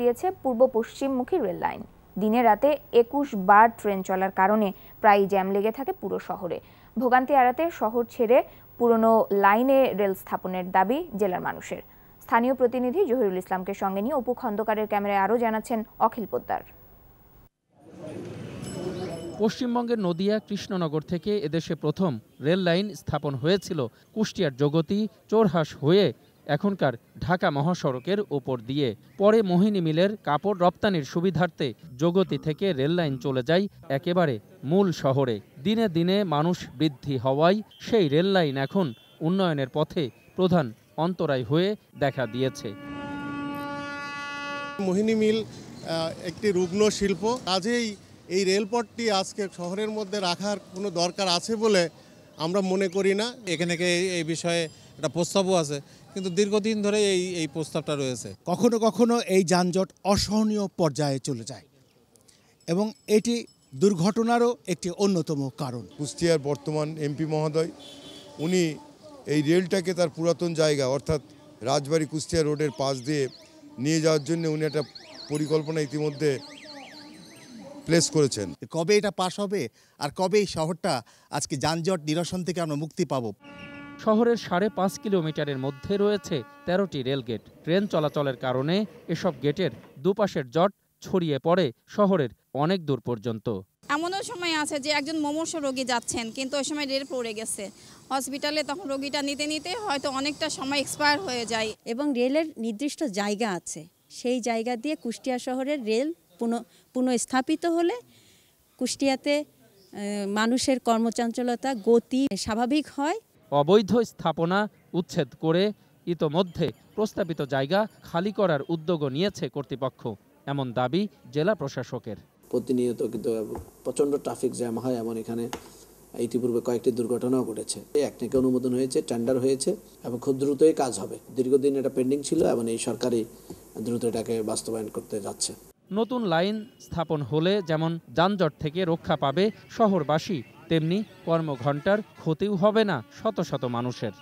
দিয়েছে পূর্ব পশ্চিমমুখী rail line দিনে রাতে একুশ বার ট্রেন চলার কারণে প্রায় জ্যাম লেগে থাকে পুরো শহরে ভোগান্তি এড়াতে শহর ছেড়ে পুরনো লাইনে রেল স্থাপনের দাবি জেলার মানুষের স্থানীয় প্রতিনিধি জহিরুল ইসলামকে সঙ্গে নিয়ে অপু খন্দকারের ক্যামেরায় আরও জানাচ্ছেন অখিল পোদ্দার পশ্চিমবঙ্গের নদিয়া কৃষ্ণনগর থেকে এদেশে প্রথম রেল লাইন স্থাপন হয়েছিল কুষ্টিয়ার জগতি চোরহাস হয়ে এখনকার ঢাকা মহাসড়কের ওপর দিয়ে পরে মোহিনী মিলের কাপড় রপ্তানির সুবিধার্থে জগতি থেকে রেললাইন চলে যায় একেবারে মূল শহরে দিনে দিনে মানুষ বৃদ্ধি হওয়ায় সেই রেললাইন এখন উন্নয়নের পথে প্রধান অন্তরায় হয়ে দেখা দিয়েছে মোহিনী মিল একটি রুগ্ন শিল্প কাজেই এই রেলপথটি আজকে শহরের মধ্যে রাখার কোনো দরকার আছে বলে আমরা মনে করি না এখানে এই বিষয়ে একটা প্রস্তাবও আছে কিন্তু দীর্ঘদিন ধরে এই এই প্রস্তাবটা রয়েছে কখনো কখনো এই যানজট অসহনীয় পর্যায়ে চলে যায় এবং এটি দুর্ঘটনারও একটি অন্যতম কারণ কুষ্টিয়ার বর্তমান এমপি মহোদয় উনি এই রেলটাকে তার পুরাতন জায়গা অর্থাৎ রাজবাড়ি কুষ্টিয়া রোডের পাশ দিয়ে নিয়ে যাওয়ার জন্য উনি একটা পরিকল্পনা ইতিমধ্যে প্লেস করেছেন কবে এটা পাশ হবে আর কবে এই শহরটা আজকে যানজট নিরসন থেকে আমরা মুক্তি পাবো শহরের সাড়ে পাঁচ কিলোমিটারের মধ্যে রয়েছে তেরোটি রেলগেট ট্রেন চলাচলের কারণে এসব গেটের দুপাশের জট ছড়িয়ে পড়ে শহরের অনেক দূর পর্যন্ত এমনও সময় আছে যে একজন মমর্ষ রোগী যাচ্ছেন কিন্তু ওই সময় রেল পড়ে গেছে হসপিটালে তখন রোগীটা নিতে নিতে হয়তো অনেকটা সময় এক্সপায়ার হয়ে যায় এবং রেলের নির্দিষ্ট জায়গা আছে সেই জায়গা দিয়ে কুষ্টিয়া শহরের রেল পুনঃ পুনঃস্থাপিত হলে কুষ্টিয়াতে মানুষের কর্মচঞ্চলতা গতি স্বাভাবিক হয় অবৈধ স্থাপনা উচ্ছেদ করে ইতোমধ্যে প্রস্তাবিত জায়গা খালি করার উদ্যোগও নিয়েছে কর্তৃপক্ষ এমন দাবি জেলা প্রশাসকের প্রতিনিয়ত কিন্তু প্রচণ্ড ট্রাফিক জ্যাম হয় এমন এখানে ইতিপূর্বে কয়েকটি দুর্ঘটনাও ঘটেছে এক থেকে অনুমোদন হয়েছে টেন্ডার হয়েছে এবং খুব দ্রুতই কাজ হবে দীর্ঘদিন এটা পেন্ডিং ছিল এবং এই সরকারই দ্রুত এটাকে বাস্তবায়ন করতে যাচ্ছে নতুন লাইন স্থাপন হলে যেমন যানজট থেকে রক্ষা পাবে শহরবাসী তেমনি কর্মঘণ্টার ক্ষতিও হবে না শত শত মানুষের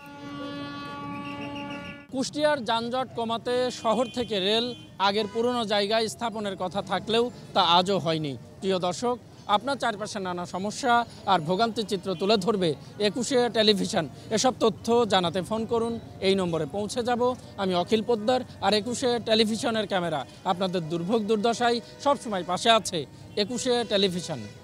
কুষ্টিয়ার যানজট কমাতে শহর থেকে রেল আগের পুরনো জায়গায় স্থাপনের কথা থাকলেও তা আজও হয়নি প্রিয় দর্শক আপনার চারপাশে নানা সমস্যা আর ভোগান্তির চিত্র তুলে ধরবে একুশে টেলিভিশন এসব তথ্য জানাতে ফোন করুন এই নম্বরে পৌঁছে যাব আমি অখিল পোদ্দার আর একুশে টেলিভিশনের ক্যামেরা আপনাদের দুর্ভোগ দুর্দশায় সবসময় পাশে আছে একুশে টেলিভিশন